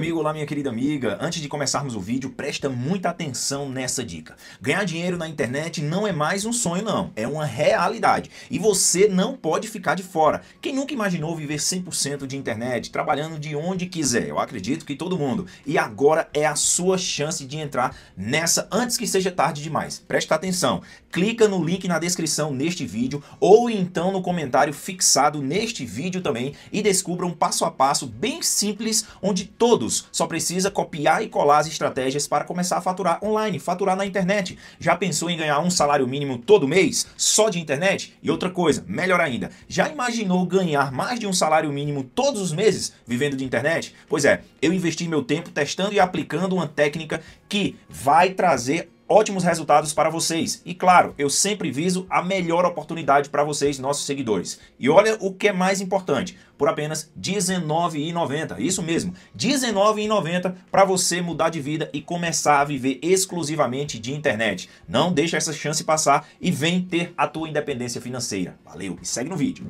amigo, olá minha querida amiga. Antes de começarmos o vídeo, presta muita atenção nessa dica. Ganhar dinheiro na internet não é mais um sonho não, é uma realidade. E você não pode ficar de fora. Quem nunca imaginou viver 100% de internet, trabalhando de onde quiser? Eu acredito que todo mundo. E agora é a sua chance de entrar nessa antes que seja tarde demais. Presta atenção. Clica no link na descrição neste vídeo ou então no comentário fixado neste vídeo também e descubra um passo a passo bem simples onde todos só precisa copiar e colar as estratégias para começar a faturar online, faturar na internet. Já pensou em ganhar um salário mínimo todo mês só de internet? E outra coisa, melhor ainda, já imaginou ganhar mais de um salário mínimo todos os meses vivendo de internet? Pois é, eu investi meu tempo testando e aplicando uma técnica que vai trazer ótimos resultados para vocês. E claro, eu sempre viso a melhor oportunidade para vocês, nossos seguidores. E olha o que é mais importante por apenas R$19,90. Isso mesmo, R$19,90 para você mudar de vida e começar a viver exclusivamente de internet. Não deixa essa chance passar e vem ter a tua independência financeira. Valeu e segue no vídeo.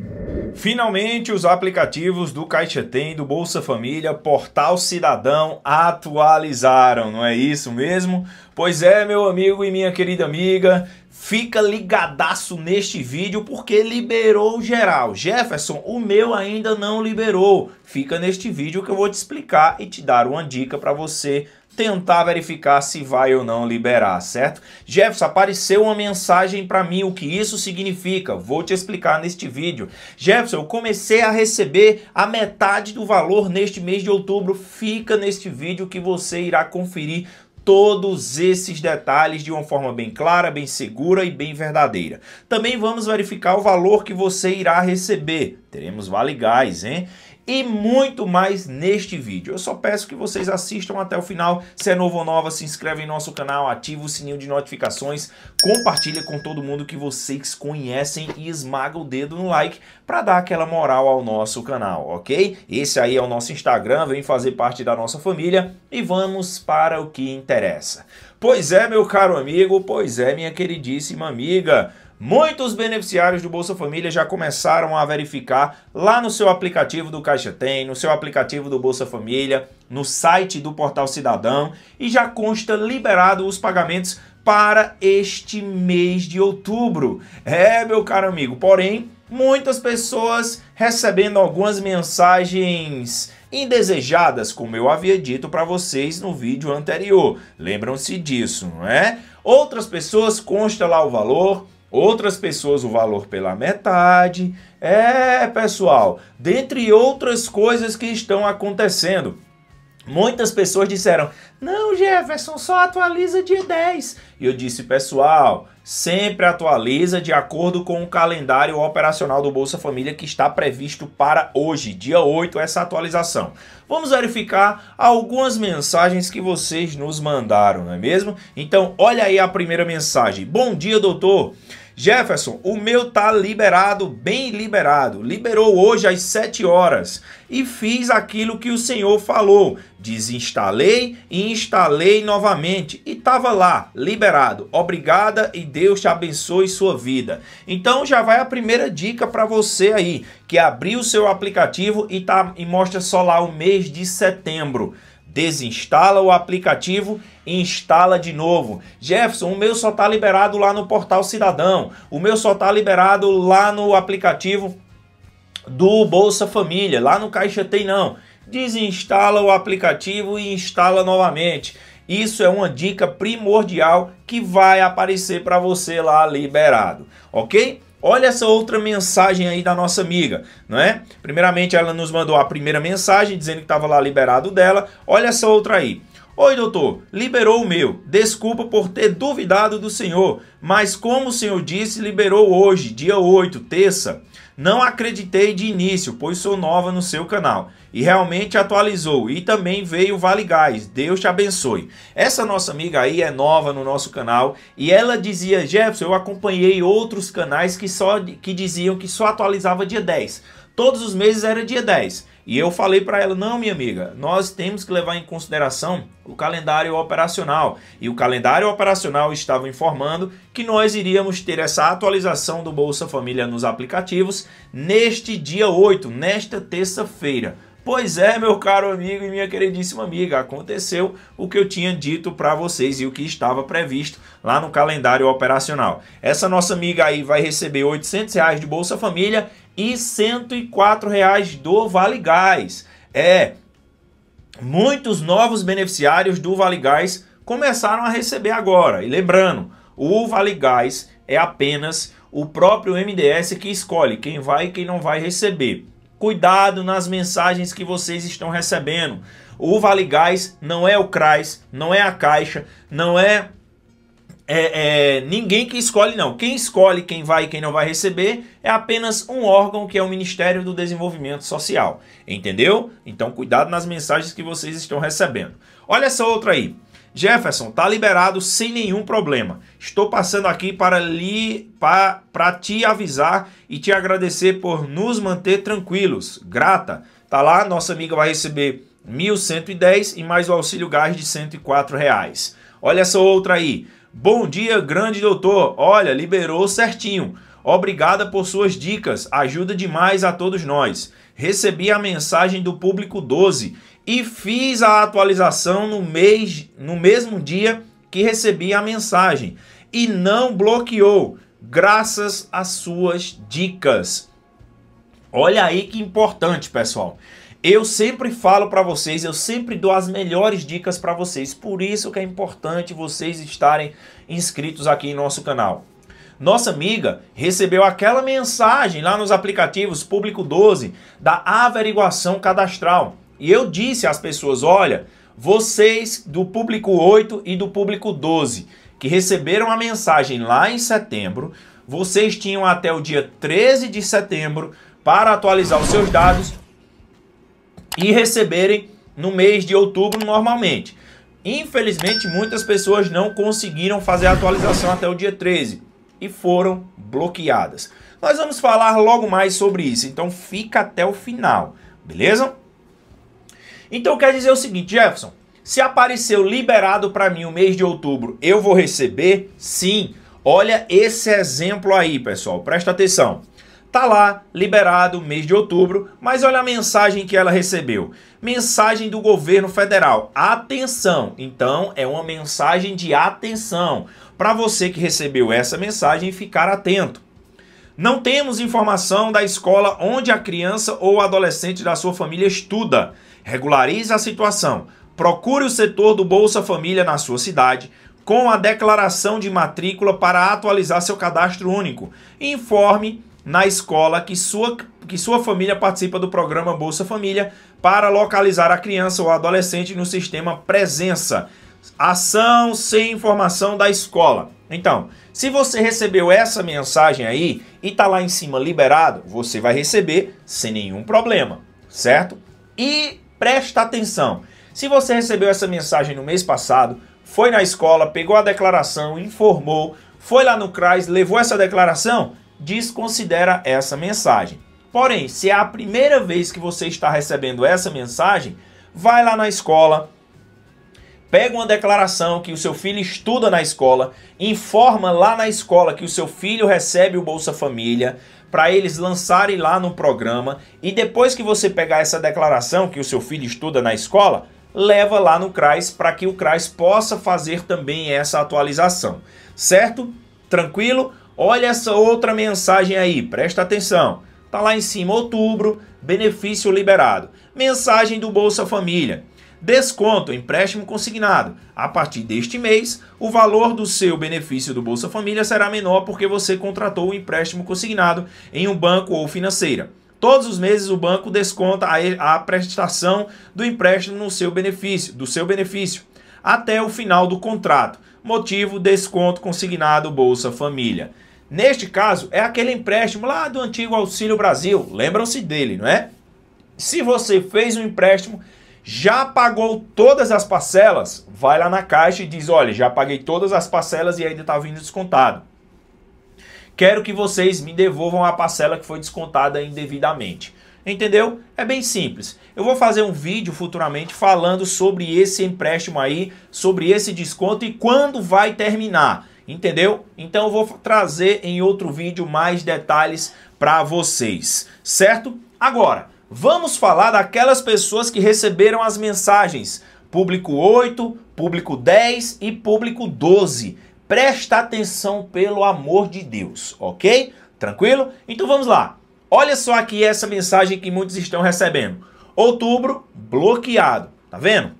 Finalmente, os aplicativos do Caixa Tem, do Bolsa Família, Portal Cidadão atualizaram, não é isso mesmo? Pois é, meu amigo e minha querida amiga, Fica ligadaço neste vídeo porque liberou geral. Jefferson, o meu ainda não liberou. Fica neste vídeo que eu vou te explicar e te dar uma dica para você tentar verificar se vai ou não liberar, certo? Jefferson, apareceu uma mensagem para mim, o que isso significa? Vou te explicar neste vídeo. Jefferson, eu comecei a receber a metade do valor neste mês de outubro. Fica neste vídeo que você irá conferir todos esses detalhes de uma forma bem clara, bem segura e bem verdadeira. Também vamos verificar o valor que você irá receber. Teremos vale gás, hein? e muito mais neste vídeo. Eu só peço que vocês assistam até o final. Se é novo ou nova, se inscreve em nosso canal, ativa o sininho de notificações, compartilha com todo mundo que vocês conhecem e esmaga o dedo no like para dar aquela moral ao nosso canal, ok? Esse aí é o nosso Instagram, vem fazer parte da nossa família e vamos para o que interessa. Pois é, meu caro amigo, pois é, minha queridíssima amiga. Muitos beneficiários do Bolsa Família já começaram a verificar lá no seu aplicativo do Caixa Tem, no seu aplicativo do Bolsa Família, no site do Portal Cidadão e já consta liberado os pagamentos para este mês de outubro. É, meu caro amigo, porém, muitas pessoas recebendo algumas mensagens indesejadas, como eu havia dito para vocês no vídeo anterior. Lembram-se disso, não é? Outras pessoas consta lá o valor Outras pessoas o valor pela metade. É, pessoal, dentre outras coisas que estão acontecendo. Muitas pessoas disseram: Não, Jefferson, só atualiza dia 10. E eu disse: Pessoal, sempre atualiza de acordo com o calendário operacional do Bolsa Família que está previsto para hoje, dia 8, essa atualização. Vamos verificar algumas mensagens que vocês nos mandaram, não é mesmo? Então, olha aí a primeira mensagem. Bom dia, doutor. Jefferson, o meu tá liberado, bem liberado. Liberou hoje às 7 horas. E fiz aquilo que o Senhor falou. Desinstalei e instalei novamente. E tava lá, liberado. Obrigada e Deus te abençoe sua vida. Então já vai a primeira dica para você aí, que abriu o seu aplicativo e, tá, e mostra só lá o mês de setembro. Desinstala o aplicativo e instala de novo. Jefferson, o meu só está liberado lá no portal Cidadão. O meu só está liberado lá no aplicativo do Bolsa Família. Lá no Caixa Tem não. Desinstala o aplicativo e instala novamente. Isso é uma dica primordial que vai aparecer para você lá liberado, ok? Olha essa outra mensagem aí da nossa amiga, não é? Primeiramente, ela nos mandou a primeira mensagem dizendo que estava lá liberado dela. Olha essa outra aí. Oi, doutor, liberou o meu. Desculpa por ter duvidado do senhor, mas como o senhor disse, liberou hoje, dia 8, terça. Não acreditei de início, pois sou nova no seu canal. E realmente atualizou. E também veio Vale Gás. Deus te abençoe. Essa nossa amiga aí é nova no nosso canal. E ela dizia, Jefferson, eu acompanhei outros canais que, só, que diziam que só atualizava dia 10. Todos os meses era dia 10. E eu falei para ela: não, minha amiga, nós temos que levar em consideração o calendário operacional. E o calendário operacional estava informando que nós iríamos ter essa atualização do Bolsa Família nos aplicativos neste dia 8, nesta terça-feira. Pois é, meu caro amigo e minha queridíssima amiga, aconteceu o que eu tinha dito para vocês e o que estava previsto lá no calendário operacional. Essa nossa amiga aí vai receber R$ 800 de Bolsa Família e 104 reais do Vale Gás. É, muitos novos beneficiários do Vale Gás começaram a receber agora. E lembrando, o Vale Gás é apenas o próprio MDS que escolhe quem vai e quem não vai receber. Cuidado nas mensagens que vocês estão recebendo. O Vale Gás não é o CRAS, não é a Caixa, não é é, é, ninguém que escolhe, não. Quem escolhe quem vai e quem não vai receber é apenas um órgão que é o Ministério do Desenvolvimento Social. Entendeu? Então cuidado nas mensagens que vocês estão recebendo. Olha essa outra aí. Jefferson, tá liberado sem nenhum problema. Estou passando aqui para lhe para te avisar e te agradecer por nos manter tranquilos. Grata. Tá lá, nossa amiga vai receber 1.110 e mais o auxílio gás de 104 reais. Olha essa outra aí. Bom dia, grande doutor. Olha, liberou certinho. Obrigada por suas dicas, ajuda demais a todos nós. Recebi a mensagem do público 12 e fiz a atualização no mês, no mesmo dia que recebi a mensagem e não bloqueou, graças às suas dicas. Olha aí que importante, pessoal. Eu sempre falo para vocês, eu sempre dou as melhores dicas para vocês. Por isso que é importante vocês estarem inscritos aqui em nosso canal. Nossa amiga recebeu aquela mensagem lá nos aplicativos Público 12 da averiguação cadastral. E eu disse às pessoas, olha, vocês do Público 8 e do Público 12 que receberam a mensagem lá em setembro, vocês tinham até o dia 13 de setembro para atualizar os seus dados e receberem no mês de outubro normalmente. Infelizmente, muitas pessoas não conseguiram fazer a atualização até o dia 13 e foram bloqueadas. Nós vamos falar logo mais sobre isso, então fica até o final, beleza? Então quer dizer o seguinte, Jefferson, se apareceu liberado para mim o mês de outubro, eu vou receber? Sim. Olha esse exemplo aí, pessoal. Presta atenção. Tá lá, liberado, mês de outubro, mas olha a mensagem que ela recebeu. Mensagem do governo federal. Atenção! Então, é uma mensagem de atenção. Para você que recebeu essa mensagem, ficar atento. Não temos informação da escola onde a criança ou adolescente da sua família estuda. Regularize a situação. Procure o setor do Bolsa Família na sua cidade com a declaração de matrícula para atualizar seu cadastro único. Informe na escola que sua, que sua família participa do programa Bolsa Família para localizar a criança ou adolescente no sistema presença. Ação sem informação da escola. Então, se você recebeu essa mensagem aí e está lá em cima liberado, você vai receber sem nenhum problema, certo? E presta atenção. Se você recebeu essa mensagem no mês passado, foi na escola, pegou a declaração, informou, foi lá no CRAS, levou essa declaração, desconsidera essa mensagem. Porém, se é a primeira vez que você está recebendo essa mensagem, vai lá na escola, pega uma declaração que o seu filho estuda na escola, informa lá na escola que o seu filho recebe o Bolsa Família, para eles lançarem lá no programa, e depois que você pegar essa declaração que o seu filho estuda na escola, leva lá no CRAS para que o CRAS possa fazer também essa atualização, certo? Tranquilo? Olha essa outra mensagem aí, presta atenção. Tá lá em cima, outubro, benefício liberado. Mensagem do Bolsa Família. Desconto, empréstimo consignado. A partir deste mês, o valor do seu benefício do Bolsa Família será menor porque você contratou o um empréstimo consignado em um banco ou financeira. Todos os meses o banco desconta a prestação do empréstimo no seu benefício, do seu benefício, até o final do contrato. Motivo: desconto consignado Bolsa Família. Neste caso, é aquele empréstimo lá do antigo Auxílio Brasil. Lembram-se dele, não é? Se você fez um empréstimo, já pagou todas as parcelas, vai lá na caixa e diz: olha, já paguei todas as parcelas e ainda está vindo descontado. Quero que vocês me devolvam a parcela que foi descontada indevidamente. Entendeu? É bem simples. Eu vou fazer um vídeo futuramente falando sobre esse empréstimo aí, sobre esse desconto e quando vai terminar. Entendeu? Então eu vou trazer em outro vídeo mais detalhes para vocês, certo? Agora, vamos falar daquelas pessoas que receberam as mensagens público 8, público 10 e público 12. Presta atenção pelo amor de Deus, ok? Tranquilo? Então vamos lá. Olha só aqui essa mensagem que muitos estão recebendo. Outubro bloqueado, tá vendo?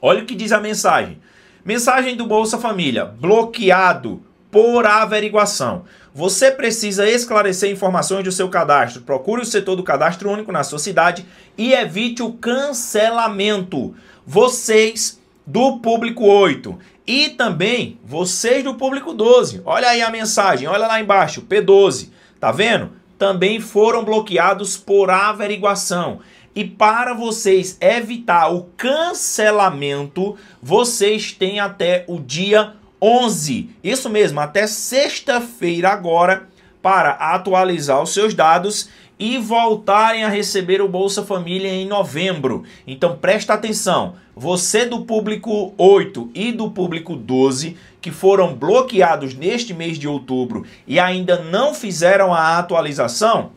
Olha o que diz a mensagem. Mensagem do Bolsa Família: bloqueado por averiguação. Você precisa esclarecer informações do seu cadastro. Procure o setor do cadastro único na sua cidade e evite o cancelamento. Vocês do público 8 e também vocês do público 12. Olha aí a mensagem, olha lá embaixo, P12. Tá vendo? Também foram bloqueados por averiguação. E para vocês evitar o cancelamento, vocês têm até o dia 11. Isso mesmo, até sexta-feira agora para atualizar os seus dados e voltarem a receber o Bolsa Família em novembro. Então presta atenção, você do público 8 e do público 12 que foram bloqueados neste mês de outubro e ainda não fizeram a atualização,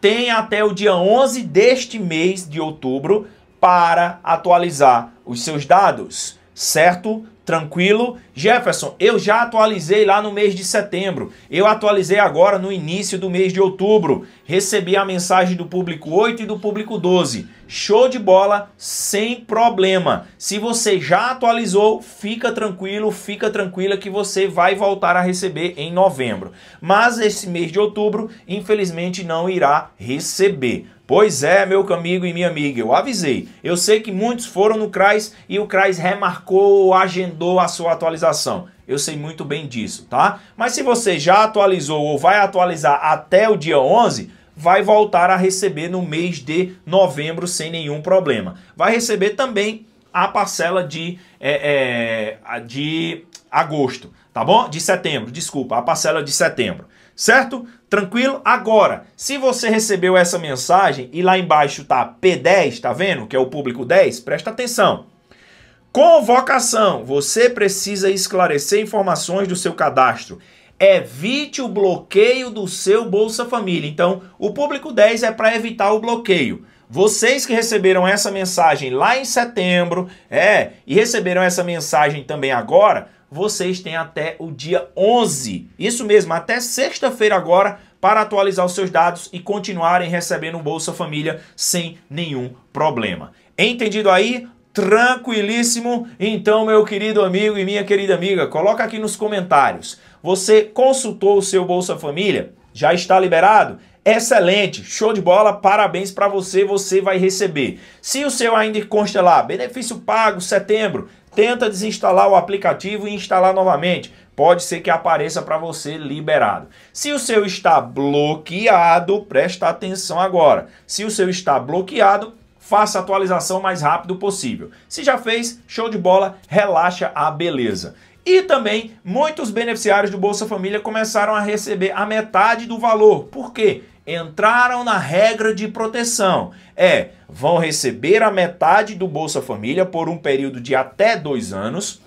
tem até o dia 11 deste mês de outubro para atualizar os seus dados, certo? Tranquilo? Jefferson, eu já atualizei lá no mês de setembro. Eu atualizei agora no início do mês de outubro. Recebi a mensagem do público 8 e do público 12. Show de bola, sem problema. Se você já atualizou, fica tranquilo, fica tranquila que você vai voltar a receber em novembro. Mas esse mês de outubro, infelizmente, não irá receber. Pois é, meu amigo e minha amiga, eu avisei. Eu sei que muitos foram no CRAS e o CRAS remarcou ou agendou a sua atualização. Eu sei muito bem disso, tá? Mas se você já atualizou ou vai atualizar até o dia 11, vai voltar a receber no mês de novembro sem nenhum problema. Vai receber também a parcela de, é, é, de agosto, tá bom? De setembro, desculpa, a parcela de setembro certo? Tranquilo? Agora, se você recebeu essa mensagem e lá embaixo tá P10, tá vendo? Que é o público 10, presta atenção. Convocação. Você precisa esclarecer informações do seu cadastro. Evite o bloqueio do seu Bolsa Família. Então, o público 10 é para evitar o bloqueio. Vocês que receberam essa mensagem lá em setembro, é, e receberam essa mensagem também agora, vocês têm até o dia 11. Isso mesmo, até sexta-feira agora para atualizar os seus dados e continuarem recebendo o Bolsa Família sem nenhum problema. Entendido aí? Tranquilíssimo? Então, meu querido amigo e minha querida amiga, coloca aqui nos comentários. Você consultou o seu Bolsa Família? Já está liberado? Excelente, show de bola, parabéns para você, você vai receber. Se o seu ainda consta lá, benefício pago setembro, Tenta desinstalar o aplicativo e instalar novamente. Pode ser que apareça para você liberado. Se o seu está bloqueado, presta atenção agora. Se o seu está bloqueado, faça a atualização mais rápido possível. Se já fez, show de bola, relaxa a beleza. E também muitos beneficiários do Bolsa Família começaram a receber a metade do valor. Por quê? entraram na regra de proteção. É, vão receber a metade do Bolsa Família por um período de até dois anos,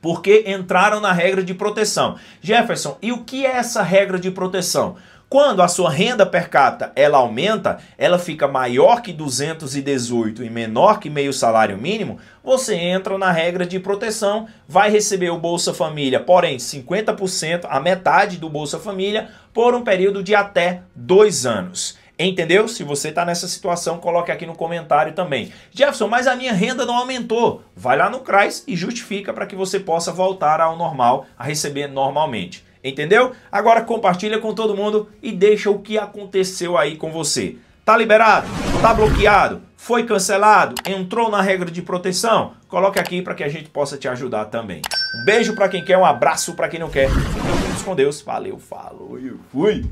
porque entraram na regra de proteção. Jefferson, e o que é essa regra de proteção? Quando a sua renda per capita ela aumenta, ela fica maior que 218 e menor que meio salário mínimo, você entra na regra de proteção, vai receber o Bolsa Família, porém 50%, a metade do Bolsa Família, por um período de até dois anos. Entendeu? Se você está nessa situação, coloque aqui no comentário também. Jefferson, mas a minha renda não aumentou. Vai lá no CRAS e justifica para que você possa voltar ao normal, a receber normalmente. Entendeu? Agora compartilha com todo mundo e deixa o que aconteceu aí com você. Tá liberado? Tá bloqueado? Foi cancelado? Entrou na regra de proteção? Coloque aqui para que a gente possa te ajudar também. Um beijo para quem quer, um abraço para quem não quer. Fiquem com Deus. Valeu, falou e fui.